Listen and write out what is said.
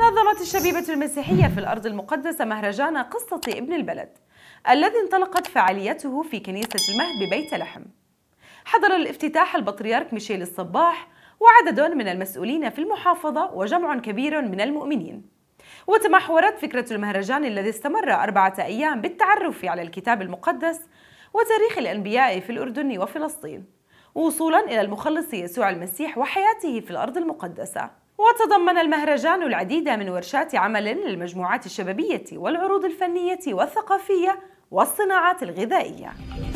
نظمت الشبيبة المسيحية في الأرض المقدسة مهرجان قصة ابن البلد الذي انطلقت فعاليته في كنيسة المهد ببيت لحم حضر الافتتاح البطريرك ميشيل الصباح وعدد من المسؤولين في المحافظة وجمع كبير من المؤمنين وتمحورت فكرة المهرجان الذي استمر أربعة أيام بالتعرف على الكتاب المقدس وتاريخ الأنبياء في الأردن وفلسطين وصولا إلى المخلص يسوع المسيح وحياته في الأرض المقدسة وتضمن المهرجان العديد من ورشات عمل للمجموعات الشبابية والعروض الفنية والثقافية والصناعات الغذائية